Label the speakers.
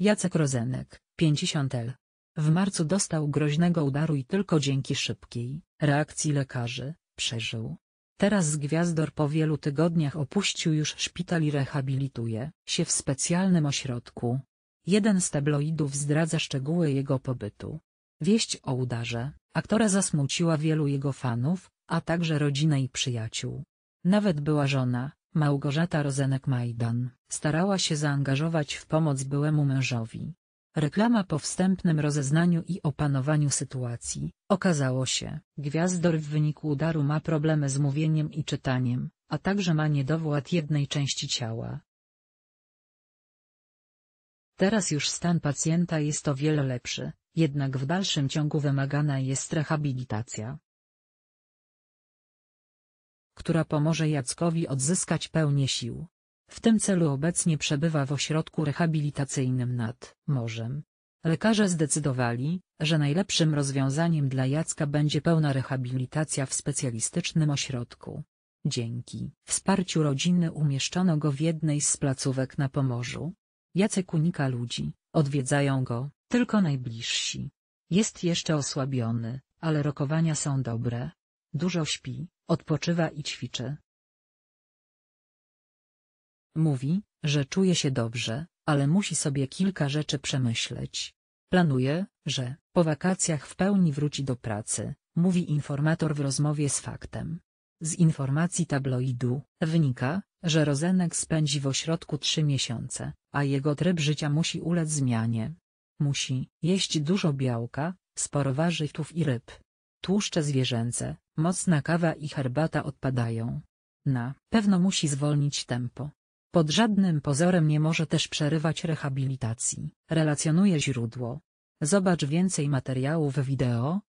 Speaker 1: Jacek Rozenek, 50 L. W marcu dostał groźnego udaru i tylko dzięki szybkiej reakcji lekarzy przeżył. Teraz gwiazdor po wielu tygodniach opuścił już szpital i rehabilituje się w specjalnym ośrodku. Jeden z tabloidów zdradza szczegóły jego pobytu. Wieść o udarze aktora zasmuciła wielu jego fanów, a także rodzinę i przyjaciół. Nawet była żona, Małgorzata Rozenek-Majdan starała się zaangażować w pomoc byłemu mężowi. Reklama po wstępnym rozeznaniu i opanowaniu sytuacji. Okazało się, Gwiazdor w wyniku udaru ma problemy z mówieniem i czytaniem, a także ma niedowład jednej części ciała. Teraz już stan pacjenta jest o wiele lepszy, jednak w dalszym ciągu wymagana jest rehabilitacja która pomoże Jackowi odzyskać pełnię sił. W tym celu obecnie przebywa w ośrodku rehabilitacyjnym nad morzem. Lekarze zdecydowali, że najlepszym rozwiązaniem dla Jacka będzie pełna rehabilitacja w specjalistycznym ośrodku. Dzięki wsparciu rodziny umieszczono go w jednej z placówek na Pomorzu. Jacek unika ludzi, odwiedzają go tylko najbliżsi. Jest jeszcze osłabiony, ale rokowania są dobre, Dużo śpi, odpoczywa i ćwiczy. Mówi, że czuje się dobrze, ale musi sobie kilka rzeczy przemyśleć. Planuje, że po wakacjach w pełni wróci do pracy, mówi informator w rozmowie z faktem. Z informacji tabloidu wynika, że Rozenek spędzi w ośrodku trzy miesiące, a jego tryb życia musi ulec zmianie. Musi jeść dużo białka, sporo warzywów i ryb, Tłuszcze zwierzęce, mocna kawa i herbata odpadają. Na pewno musi zwolnić tempo. Pod żadnym pozorem nie może też przerywać rehabilitacji, relacjonuje źródło. Zobacz więcej materiałów wideo,